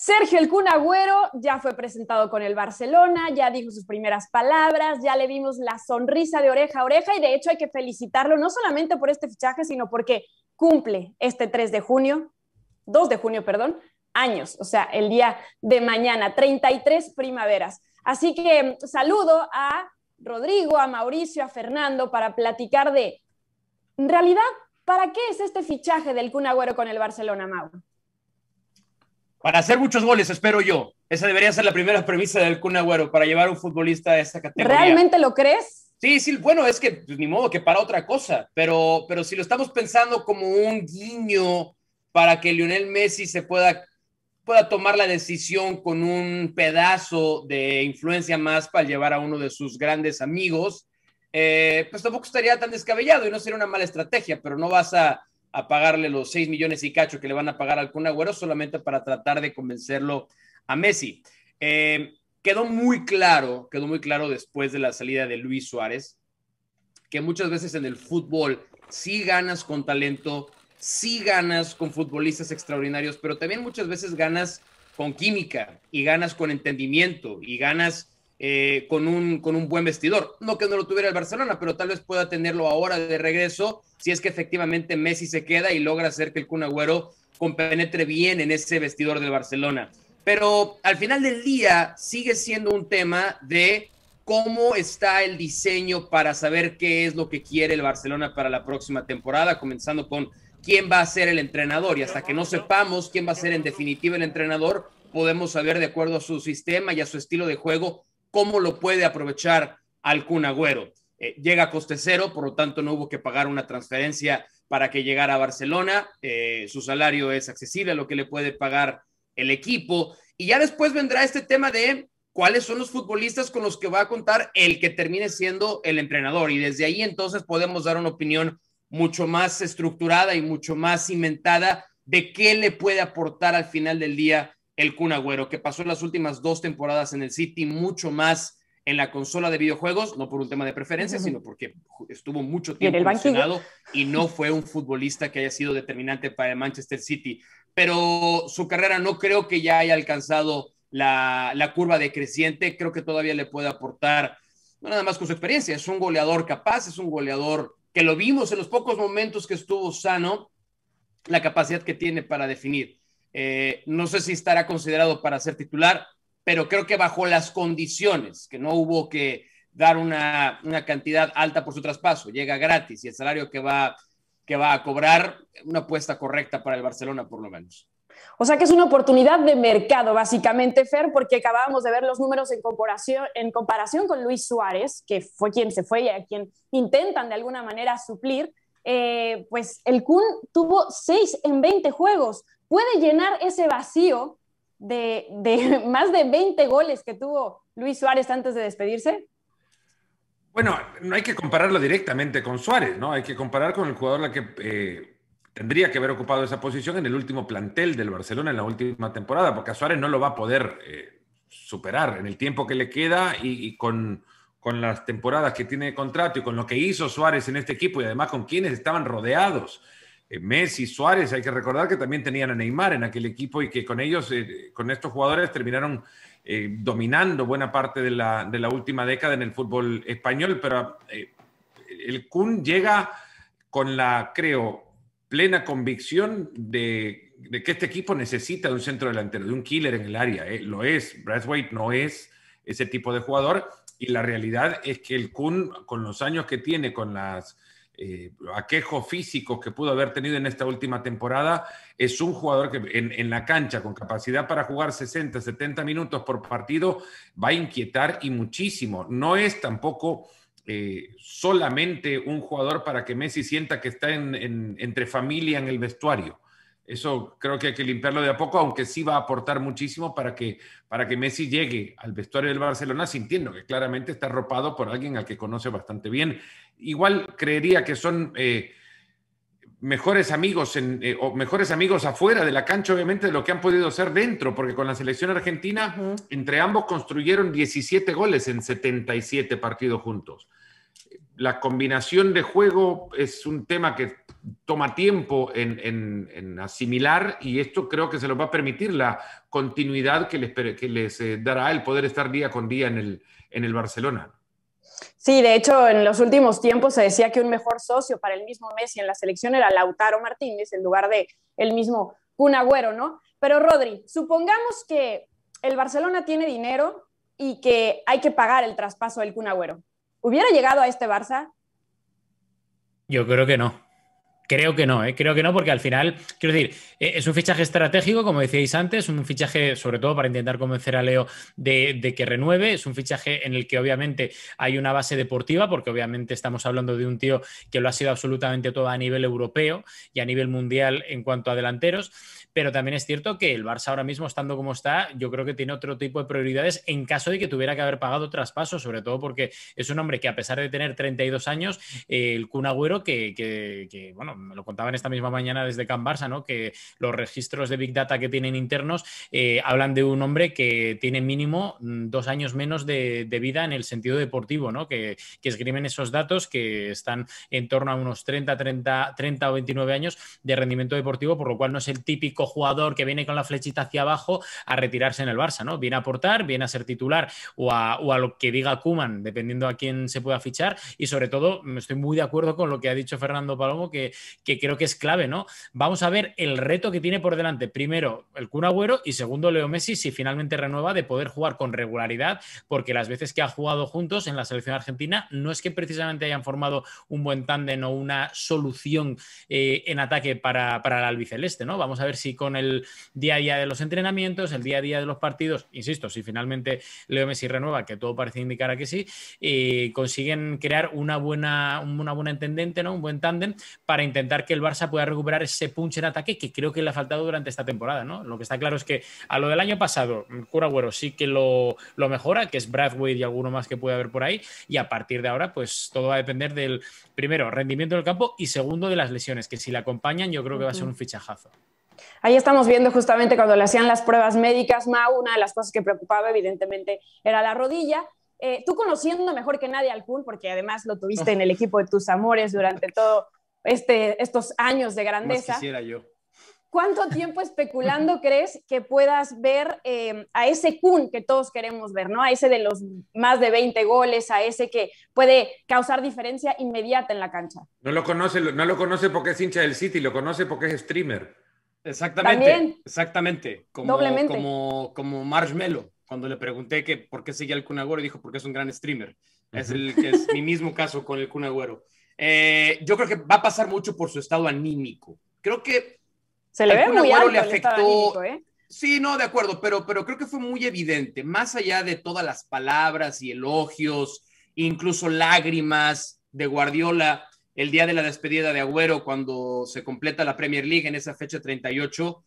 Sergio El Cunagüero ya fue presentado con el Barcelona, ya dijo sus primeras palabras, ya le vimos la sonrisa de oreja a oreja y de hecho hay que felicitarlo no solamente por este fichaje, sino porque cumple este 3 de junio, 2 de junio, perdón, años, o sea, el día de mañana, 33 primaveras. Así que mm, saludo a Rodrigo, a Mauricio, a Fernando para platicar de, en realidad, ¿para qué es este fichaje del Cunagüero con el Barcelona, Mauro? Para hacer muchos goles, espero yo. Esa debería ser la primera premisa del Kun para llevar un futbolista a esa categoría. ¿Realmente lo crees? Sí, sí, bueno, es que pues, ni modo que para otra cosa, pero, pero si lo estamos pensando como un guiño para que Lionel Messi se pueda, pueda tomar la decisión con un pedazo de influencia más para llevar a uno de sus grandes amigos, eh, pues tampoco estaría tan descabellado y no sería una mala estrategia, pero no vas a, a pagarle los 6 millones y cacho que le van a pagar al Kun Agüero solamente para tratar de convencerlo a Messi. Eh, quedó muy claro, quedó muy claro después de la salida de Luis Suárez, que muchas veces en el fútbol sí ganas con talento, sí ganas con futbolistas extraordinarios, pero también muchas veces ganas con química y ganas con entendimiento y ganas eh, con, un, con un buen vestidor. No que no lo tuviera el Barcelona, pero tal vez pueda tenerlo ahora de regreso si es que efectivamente Messi se queda y logra hacer que el Kun Agüero compenetre bien en ese vestidor del Barcelona. Pero al final del día sigue siendo un tema de cómo está el diseño para saber qué es lo que quiere el Barcelona para la próxima temporada, comenzando con quién va a ser el entrenador. Y hasta que no sepamos quién va a ser en definitiva el entrenador, podemos saber de acuerdo a su sistema y a su estilo de juego cómo lo puede aprovechar Alcún Agüero. Eh, llega a coste cero, por lo tanto no hubo que pagar una transferencia para que llegara a Barcelona. Eh, su salario es accesible a lo que le puede pagar el equipo. Y ya después vendrá este tema de cuáles son los futbolistas con los que va a contar el que termine siendo el entrenador. Y desde ahí entonces podemos dar una opinión mucho más estructurada y mucho más cimentada de qué le puede aportar al final del día el Kun Agüero, que pasó las últimas dos temporadas en el City mucho más en la consola de videojuegos, no por un tema de preferencia, sino porque estuvo mucho tiempo el banquillo. y no fue un futbolista que haya sido determinante para el Manchester City. Pero su carrera no creo que ya haya alcanzado la, la curva decreciente, creo que todavía le puede aportar, no nada más con su experiencia, es un goleador capaz, es un goleador que lo vimos en los pocos momentos que estuvo sano, la capacidad que tiene para definir. Eh, no sé si estará considerado para ser titular, pero creo que bajo las condiciones, que no hubo que dar una, cantidad alta por su traspaso, llega gratis y el salario que va, que va a cobrar, una apuesta correcta para el Barcelona por lo menos. O sea que es una oportunidad de mercado, básicamente, Fer, porque acabábamos de ver los números en comparación, en comparación con Luis Suárez, que fue quien se fue y a quien intentan de alguna manera suplir. Eh, pues el Kun tuvo 6 en 20 juegos, puede llenar ese vacío de, más de 20 goles que tuvo Luis Suárez antes de despedirse? Bueno, no hay que compararlo directamente con Suárez, ¿no? Hay que comparar con el jugador la que eh, tendría que haber ocupado esa posición en el último plantel del Barcelona en la última temporada, porque a Suárez no lo va a poder eh, superar en el tiempo que le queda y, con, con las temporadas que tiene de contrato y con lo que hizo Suárez en este equipo y además con quienes estaban rodeados eh, Messi, Suárez, hay que recordar que también tenían a Neymar en aquel equipo y que con ellos, eh, con estos jugadores terminaron eh, dominando buena parte de la, última década en el fútbol español, pero el Kun llega con la, creo, plena convicción de, que este equipo necesita de un centro delantero, de un killer en el área, lo es, White no es ese tipo de jugador y la realidad es que el Kun con los años que tiene, con las eh, aquejos físicos que pudo haber tenido en esta última temporada, es un jugador que en, la cancha, con capacidad para jugar 60, 70 minutos por partido, va a inquietar y muchísimo. No es tampoco eh, solamente un jugador para que Messi sienta que está entre familia en el vestuario. Eso creo que hay que limpiarlo de a poco, aunque sí va a aportar muchísimo para que, para que Messi llegue al vestuario del Barcelona sintiendo que claramente está ropado por alguien al que conoce bastante bien. Igual creería que son eh, mejores amigos eh, o mejores amigos afuera de la cancha, obviamente, de lo que han podido ser dentro, porque con la selección argentina, entre ambos construyeron 17 goles en 77 partidos juntos la combinación de juego es un tema que toma tiempo en, asimilar y esto creo que se lo va a permitir la continuidad que les, que les eh, dará el poder estar día con día en el, Barcelona. Sí, de hecho, en los últimos tiempos se decía que un mejor socio para el mismo Messi en la selección era Lautaro Martínez en lugar de el mismo Kun Agüero, ¿no? Pero Rodri, supongamos que el Barcelona tiene dinero y que hay que pagar el traspaso del Kun Agüero. ¿Hubiera llegado a este Barça? Yo creo que no. Creo que no, ¿eh? creo que no, porque al final, quiero decir, eh, es un fichaje estratégico, como decíais antes, un fichaje sobre todo para intentar convencer a Leo de, de, que renueve, es un fichaje en el que obviamente hay una base deportiva, porque obviamente estamos hablando de un tío que lo ha sido absolutamente todo a nivel europeo y a nivel mundial en cuanto a delanteros, pero también es cierto que el Barça ahora mismo, estando como está, yo creo que tiene otro tipo de prioridades en caso de que tuviera que haber pagado traspaso sobre todo porque es un hombre que a pesar de tener 32 años, eh, el Kun Agüero, que, que, bueno, me lo contaban esta misma mañana desde Can Barça, ¿no? que los registros de Big Data que tienen internos eh, hablan de un hombre que tiene mínimo mm, dos años menos de, vida en el sentido deportivo, ¿no? que, que, esgrimen esos datos que están en torno a unos 30, 30, 30 o 29 años de rendimiento deportivo, por lo cual no es el típico jugador que viene con la flechita hacia abajo a retirarse en el Barça, ¿no? Viene a aportar, viene a ser titular o a, lo que diga Kuman, dependiendo a quién se pueda fichar. Y sobre todo, estoy muy de acuerdo con lo que ha dicho Fernando Palomo, que, que creo que es clave, ¿no? Vamos a ver el reto que tiene por delante. Primero, el Kun Agüero y segundo, Leo Messi, si finalmente renueva de poder jugar con regularidad, porque las veces que ha jugado juntos en la selección argentina, no es que precisamente hayan formado un buen tándem o una solución eh, en ataque para, para el albiceleste, ¿no? Vamos a ver si con el día a día de los entrenamientos, el día a día de los partidos, insisto, si finalmente Leo Messi renueva, que todo parece indicar a que sí, consiguen crear una buena, una buena intendente, ¿no? un buen tándem para intentar que el Barça pueda recuperar ese punch en ataque que creo que le ha faltado durante esta temporada. ¿no? Lo que está claro es que a lo del año pasado, Cura Güero sí que lo, mejora, que es Bradway y alguno más que puede haber por ahí, y a partir de ahora, pues todo va a depender del, primero, rendimiento del campo y segundo, de las lesiones, que si le acompañan yo creo que va a ser un fichajazo. Ahí estamos viendo justamente cuando le hacían las pruebas médicas, Mau, una de las cosas que preocupaba evidentemente era la rodilla. Eh, tú conociendo mejor que nadie al Kun, porque además lo tuviste en el equipo de tus amores durante todo este, estos años de grandeza. yo. ¿Cuánto tiempo especulando crees que puedas ver eh, a ese Kun que todos queremos ver, ¿no? A ese de los más de 20 goles, a ese que puede causar diferencia inmediata en la cancha. No lo conoce, no lo conoce porque es hincha del City, lo conoce porque es streamer. Exactamente, exactamente. Como, como, como Marshmello, cuando le pregunté que por qué seguía el Kun dijo porque es un gran streamer. Es, el, es mi mismo caso con el Kun eh, yo creo que va a pasar mucho por su estado anímico. Creo que se le ve muy le afectó. ¿eh? Sí, no, de acuerdo, pero, pero creo que fue muy evidente, más allá de todas las palabras y elogios, incluso lágrimas de Guardiola, el día de la despedida de Agüero cuando se completa la Premier League en esa fecha 38,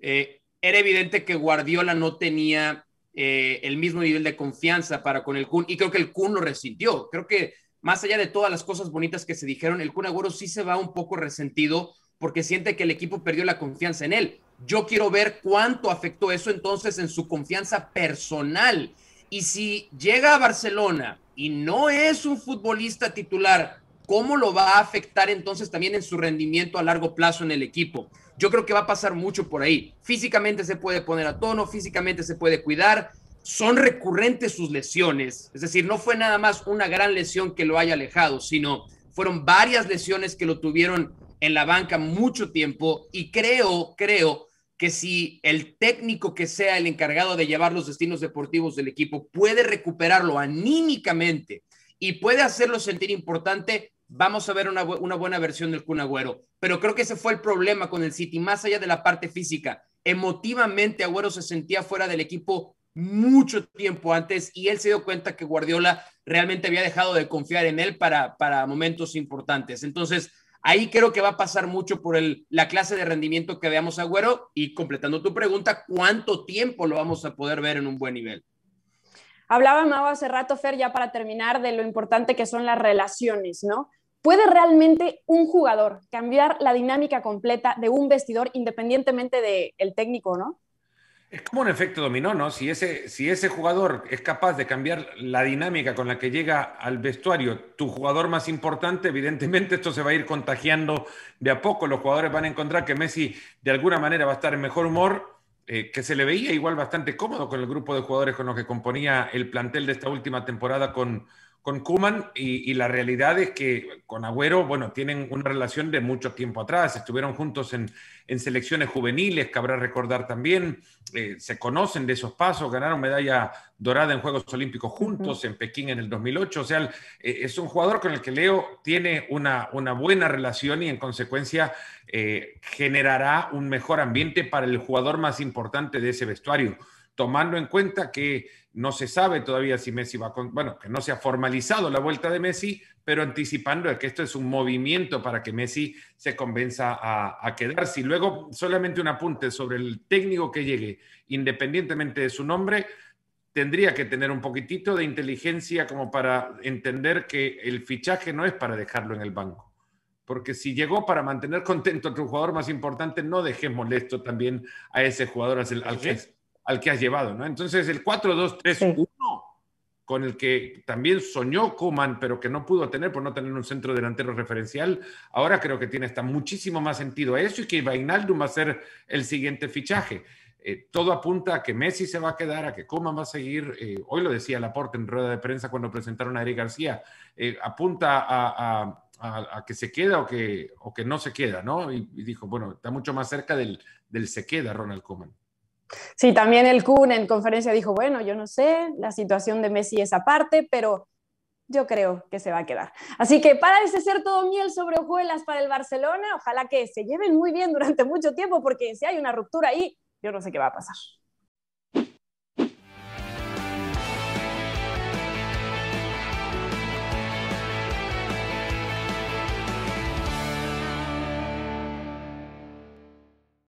eh, era evidente que Guardiola no tenía eh, el mismo nivel de confianza para con el Kun y creo que el Kun lo resintió. Creo que más allá de todas las cosas bonitas que se dijeron, el Kun Agüero sí se va un poco resentido porque siente que el equipo perdió la confianza en él. Yo quiero ver cuánto afectó eso entonces en su confianza personal. Y si llega a Barcelona y no es un futbolista titular ¿cómo lo va a afectar entonces también en su rendimiento a largo plazo en el equipo? Yo creo que va a pasar mucho por ahí. Físicamente se puede poner a tono, físicamente se puede cuidar. Son recurrentes sus lesiones. Es decir, no fue nada más una gran lesión que lo haya alejado, sino fueron varias lesiones que lo tuvieron en la banca mucho tiempo. Y creo, creo que si el técnico que sea el encargado de llevar los destinos deportivos del equipo puede recuperarlo anímicamente y puede hacerlo sentir importante, vamos a ver una, buena versión del Kun Agüero. Pero creo que ese fue el problema con el City, más allá de la parte física. Emotivamente, Agüero se sentía fuera del equipo mucho tiempo antes y él se dio cuenta que Guardiola realmente había dejado de confiar en él para, momentos importantes. Entonces, ahí creo que va a pasar mucho por la clase de rendimiento que veamos a Agüero y completando tu pregunta, ¿cuánto tiempo lo vamos a poder ver en un buen nivel? Hablaba hace rato, Fer, ya para terminar, de lo importante que son las relaciones, ¿no? ¿Puede realmente un jugador cambiar la dinámica completa de un vestidor independientemente del técnico, no? Es como un efecto dominó, ¿no? Si ese, si ese jugador es capaz de cambiar la dinámica con la que llega al vestuario, tu jugador más importante, evidentemente esto se va a ir contagiando de a poco. Los jugadores van a encontrar que Messi de alguna manera va a estar en mejor humor eh, que se le veía igual bastante cómodo con el grupo de jugadores con los que componía el plantel de esta última temporada con, con Kuman y, la realidad es que con Agüero, bueno, tienen una relación de mucho tiempo atrás, estuvieron juntos en, selecciones juveniles, cabrá recordar también, eh, se conocen de esos pasos, ganaron medalla dorada en Juegos Olímpicos juntos en Pekín en el 2008, o sea, eh, es un jugador con el que Leo tiene una, buena relación y en consecuencia eh, generará un mejor ambiente para el jugador más importante de ese vestuario tomando en cuenta que no se sabe todavía si Messi va con, bueno, que no se ha formalizado la vuelta de Messi, pero anticipando que esto es un movimiento para que Messi se convenza a, quedarse. Y luego, solamente un apunte sobre el técnico que llegue, independientemente de su nombre, tendría que tener un poquitito de inteligencia como para entender que el fichaje no es para dejarlo en el banco. Porque si llegó para mantener contento a tu jugador más importante, no dejes molesto también a ese jugador al, que al que has llevado, ¿no? Entonces el 4-2-3-1, con el que también soñó Kuman, pero que no pudo tener por no tener un centro delantero referencial, ahora creo que tiene hasta muchísimo más sentido a eso y que Vainaldum va a ser el siguiente fichaje. Eh, todo apunta a que Messi se va a quedar, a que Coman va a seguir. Eh, hoy lo decía Laporte en rueda de prensa cuando presentaron a Eric García. Eh, apunta a, que se queda o que, o que no se queda, ¿no? Y, y dijo, bueno, está mucho más cerca del, del se queda Ronald Coman. Sí, también el Kun en conferencia dijo, bueno, yo no sé, la situación de Messi es aparte, pero yo creo que se va a quedar. Así que para ser todo miel sobre hojuelas para el Barcelona, ojalá que se lleven muy bien durante mucho tiempo, porque si hay una ruptura ahí, yo no sé qué va a pasar.